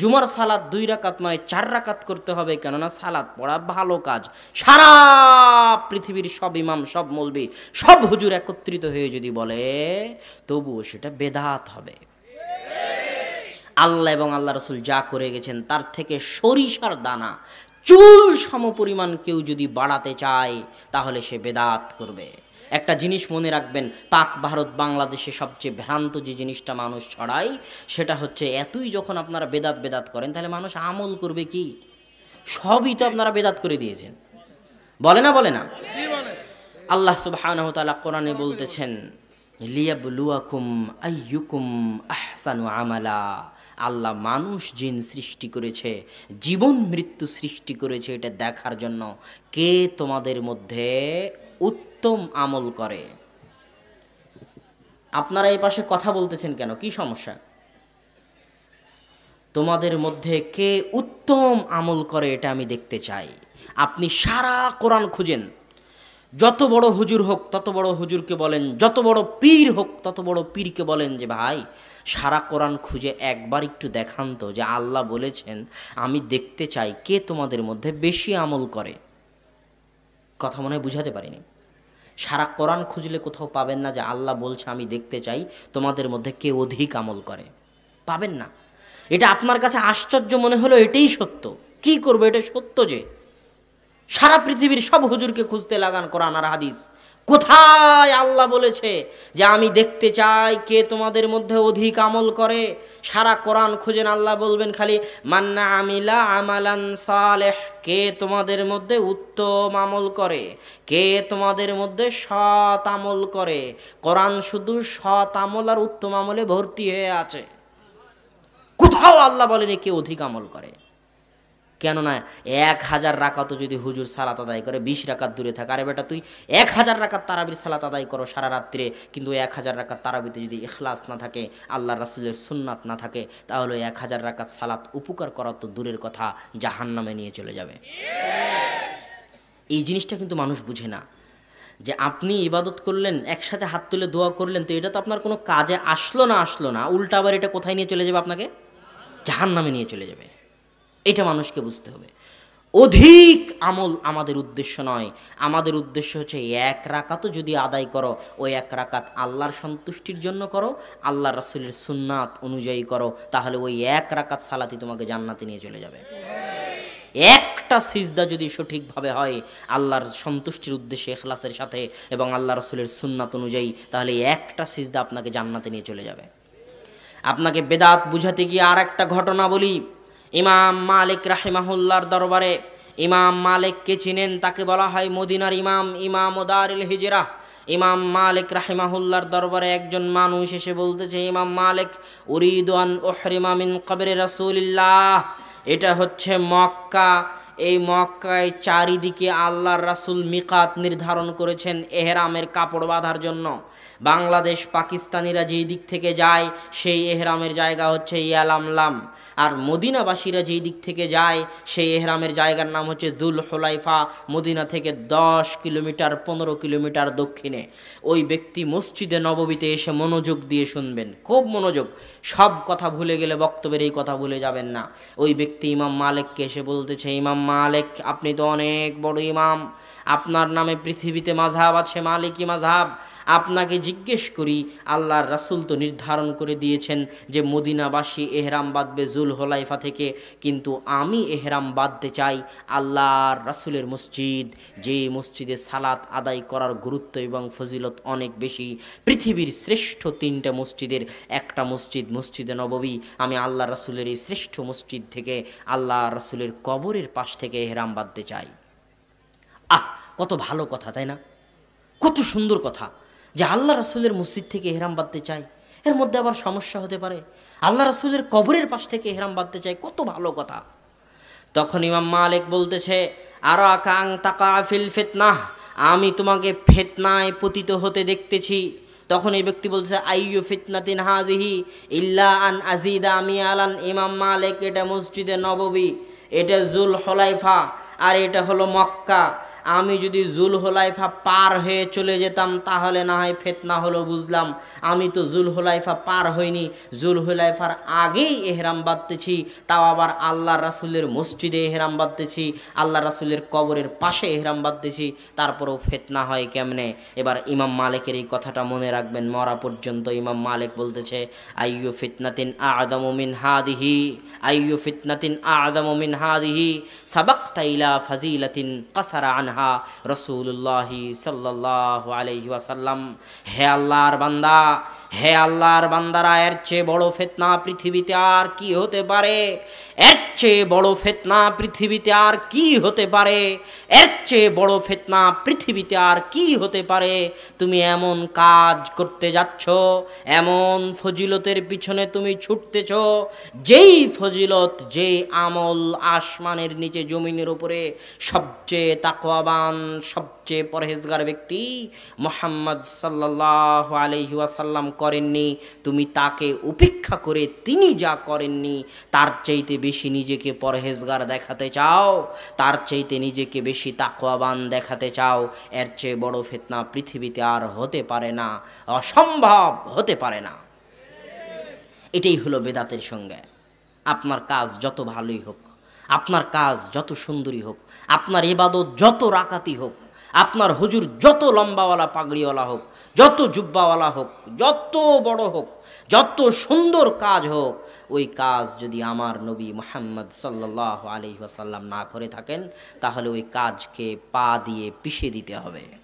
জুমার সালাদ দুই রাকাত নয় চার রাকাত করতে হবে কেননা সালাদ পড়া ভালো কাজ সারা পৃথিবীর সব ইমাম সব মলবি সব হুজুর একত্রিত হয়ে যদি বলে তবুও সেটা বেদাত হবে আল্লাহ এবং আল্লাহ রসুল যা করে গেছেন তার থেকে সরিষার দানা চুল সমপরিমাণ কেউ যদি বাড়াতে চায় তাহলে সে বেদাত করবে একটা জিনিস মনে রাখবেন পাক ভারত বাংলাদেশে সবচেয়ে ভ্রান্ত যে জিনিসটা মানুষ ছড়ায় সেটা হচ্ছে এতই যখন আপনারা বেদাত বেদাত করেন তাহলে মানুষ আমল করবে কি সবই তো আপনারা বেদাত করে দিয়েছেন বলে না বলে না আল্লাহ সুবাহ কোরআনে বলতেছেন আমালা আল্লাহ মানুষ জিন সৃষ্টি করেছে জীবন মৃত্যু সৃষ্টি করেছে এটা দেখার জন্য কে তোমাদের মধ্যে উত্তম আমল করে আপনারা এই পাশে কথা বলতেছেন কেন কি সমস্যা তোমাদের মধ্যে কে উত্তম আমল করে এটা আমি দেখতে চাই আপনি সারা কোরআন খুঁজেন যত বড় হুজুর হোক তত বড় হুজুরকে বলেন যত বড় পীর হোক তত বড় পীরকে বলেন যে ভাই সারা কোরআন খুঁজে একবার একটু দেখান তো যে আল্লাহ বলেছেন আমি দেখতে চাই কে তোমাদের মধ্যে বেশি আমল করে কথা মনে হয় বুঝাতে পারিনি সারা কোরআন খুঁজলে কোথাও পাবেন না যে আল্লাহ বলছে আমি দেখতে চাই তোমাদের মধ্যে কে অধিক আমল করে পাবেন না এটা আপনার কাছে আশ্চর্য মনে হলো এটাই সত্য কি করবো এটা সত্য যে সারা পৃথিবীর সব হুজুরকে খুঁজতে লাগান কোরআন আর হাদিস কোথায় আল্লাহ বলেছে যে আমি দেখতে চাই কে তোমাদের মধ্যে অধিক আমল করে সারা কোরআন খুঁজেন আল্লাহ বলবেন খালি মান্না আমিলা আমালান সালেহ কে তোমাদের মধ্যে উত্তম আমল করে কে তোমাদের মধ্যে সৎ আমল করে কোরআন শুধু সৎ আমল আর উত্তম আমলে ভর্তি হয়ে আছে কোথাও আল্লাহ বলেনি কে অধিক আমল করে কেননা এক হাজার রাকাতও যদি হুজুর সালাত আদায় করে বিশ রাকাত দূরে থাকে আরে বেটা তুই এক হাজার রাকাত তারাবির সালাত আদায় করো সারা রাত্রে কিন্তু এক হাজার রাকাত তারাবিতে যদি এখলাস না থাকে আল্লাহ রাসুলের সুন্নাত না থাকে তাহলে এক হাজার রাকাত সালাত উপকার করা তো দূরের কথা জাহান নামে নিয়ে চলে যাবে এই জিনিসটা কিন্তু মানুষ বুঝে না যে আপনি ইবাদত করলেন একসাথে হাত তুলে দোয়া করলেন তো এটা তো আপনার কোনো কাজে আসলো না আসলো না উল্টা আবার এটা কোথায় নিয়ে চলে যাবে আপনাকে জাহান নামে নিয়ে চলে যাবে এটা মানুষকে বুঝতে হবে অধিক আমল আমাদের উদ্দেশ্য নয় আমাদের উদ্দেশ্য হচ্ছে এক রাকাতও যদি আদায় করো ওই এক রাকাত আল্লাহর সন্তুষ্টির জন্য করো আল্লাহ রাসুলের সুন্নাত অনুযায়ী করো তাহলে ওই এক রাকাত সালাতি তোমাকে জান্নাতে নিয়ে চলে যাবে একটা সিজদা যদি সঠিকভাবে হয় আল্লাহর সন্তুষ্টির উদ্দেশ্যে এখলাসের সাথে এবং আল্লাহ রসুলের সুন্নাত অনুযায়ী তাহলে একটা সিজদা আপনাকে জান্নাতে নিয়ে চলে যাবে আপনাকে বেদাত বুঝাতে গিয়ে আর একটা ঘটনা বলি ইমাম মালিক রাহিমাহুল্লার দরবারে ইমাম মালিককে চিনেন তাকে বলা হয় মদিনার ইমাম ইমাম ওদারিল হিজরা ইমাম মালিক রাহিমাহুল্লার দরবারে একজন মানুষ এসে বলতেছে ইমাম মালিক উরিদান ওহরিমামিন কবরে রাসুলিল্লাহ এটা হচ্ছে মক্কা এই মক্কায় চারিদিকে আল্লাহর রাসুল মিকাত নির্ধারণ করেছেন এহেরামের কাপড় বাঁধার জন্য বাংলাদেশ পাকিস্তানিরা যেই দিক থেকে যায় সেই এহরামের জায়গা হচ্ছে ইয়ালামলাম আর মদিনাবাসীরা যেই দিক থেকে যায় সেই এহরামের জায়গার নাম হচ্ছে দুল হোলাইফা মদিনা থেকে দশ কিলোমিটার পনেরো কিলোমিটার দক্ষিণে ওই ব্যক্তি মসজিদে নববীতে এসে মনোযোগ দিয়ে শুনবেন খুব মনোযোগ সব কথা ভুলে গেলে বক্তব্যের এই কথা ভুলে যাবেন না ওই ব্যক্তি ইমাম মালেককে এসে বলতেছে ইমাম মালেক আপনি তো অনেক বড় ইমাম আপনার নামে পৃথিবীতে মাঝহাব আছে মালিকি মাঝহাব আপনাকে জিজ্ঞেস করি আল্লাহর রাসুল তো নির্ধারণ করে দিয়েছেন যে মদিনাবাসী এহরাম বাঁধবে জুল হলাইফা থেকে কিন্তু আমি এহরাম বাঁধতে চাই আল্লাহর রাসুলের মসজিদ যে মসজিদে সালাত আদায় করার গুরুত্ব এবং ফজিলত অনেক বেশি পৃথিবীর শ্রেষ্ঠ তিনটা মসজিদের একটা মসজিদ মসজিদে নববী আমি আল্লাহ রাসুলের এই শ্রেষ্ঠ মসজিদ থেকে আল্লাহ রাসুলের কবরের পাশ থেকে এহরাম বাঁধতে চাই আহ কত ভালো কথা তাই না কত সুন্দর কথা যে আল্লাহ রাসুলের মসজিদ থেকে এহরাম বাঁধতে চাই এর মধ্যে আবার সমস্যা হতে পারে আল্লাহ রাসুলের কবরের পাশ থেকে এহরাম বাঁধতে চাই কত ভালো কথা তখন ইমাম মালিক বলতেছে আরো আকাং তাকা ফিল ফেতনাহ আমি তোমাকে ফেতনায় পতিত হতে দেখতেছি তখন এই ব্যক্তি বলছে আইয়ু তিন হাজিহি ইল্লা আন আজিদা আমি আলান ইমাম মালিক এটা মসজিদে নববী এটা জুল হলাইফা আর এটা হলো মক্কা আমি যদি জুল হোলাইফা পার হয়ে চলে যেতাম তাহলে না হয় ফেতনা হলো বুঝলাম আমি তো জুল হোলাইফা পার হইনি জুল হোলাইফার আগেই এহরাম বাঁধতেছি তাও আবার আল্লাহ রাসুলের মসজিদে এহরাম বাঁধতেছি আল্লাহ রাসুলের কবরের পাশে এহরাম বাঁধতেছি তারপরেও ফেতনা হয় কেমনে এবার ইমাম মালিকের এই কথাটা মনে রাখবেন মরা পর্যন্ত ইমাম মালিক বলতেছে আইয়ু ফিতনাতিন আদামুমিন হাদিহি আইয়ু ফিতনাতিন আদামুমিন হাদিহি তাইলা ফাজিলাতিন কাসারা আন আনহা রসুল্লাহি সাল্লাহ আলহি ওয়াসাল্লাম হে আল্লাহর বান্দা হে আল্লাহর বান্দারা এর চেয়ে বড় ফেতনা পৃথিবীতে আর কি হতে পারে এর চেয়ে বড় ফেতনা পৃথিবীতে আর কি হতে পারে এর চেয়ে বড় ফেতনা পৃথিবীতে আর কি হতে পারে তুমি এমন কাজ করতে যাচ্ছ এমন ফজিলতের পিছনে তুমি ছুটতেছ যেই ফজিলত যেই আমল আসমানের নিচে জমিনের উপরে সবচেয়ে তাকওয়াবান সবচেয়ে পরহেজগার ব্যক্তি মোহাম্মদ সাল্লাহ আলহিউসাল্লাম করেননি তুমি তাকে উপেক্ষা করে তিনি যা করেননি তার চাইতে বেশি নিজে নিজেকে পরহেজগার দেখাতে চাও তার চাইতে নিজেকে বেশি তাকওয়াবান দেখাতে চাও এর চেয়ে বড় ফেতনা পৃথিবীতে আর হতে পারে না অসম্ভব হতে পারে না এটাই হলো বেদাতের সঙ্গে আপনার কাজ যত ভালোই হোক আপনার কাজ যত সুন্দরী হোক আপনার এবাদত যত রাকাতি হোক আপনার হুজুর যত লম্বাওয়ালা পাগড়িওয়ালা হোক যত জুব্বাওয়ালা হোক যত বড় হোক যত সুন্দর কাজ হোক ওই কাজ যদি আমার নবী মোহাম্মদ সাল্লাহ আলি ওয়াসাল্লাম না করে থাকেন তাহলে ওই কাজকে পা দিয়ে পিষে দিতে হবে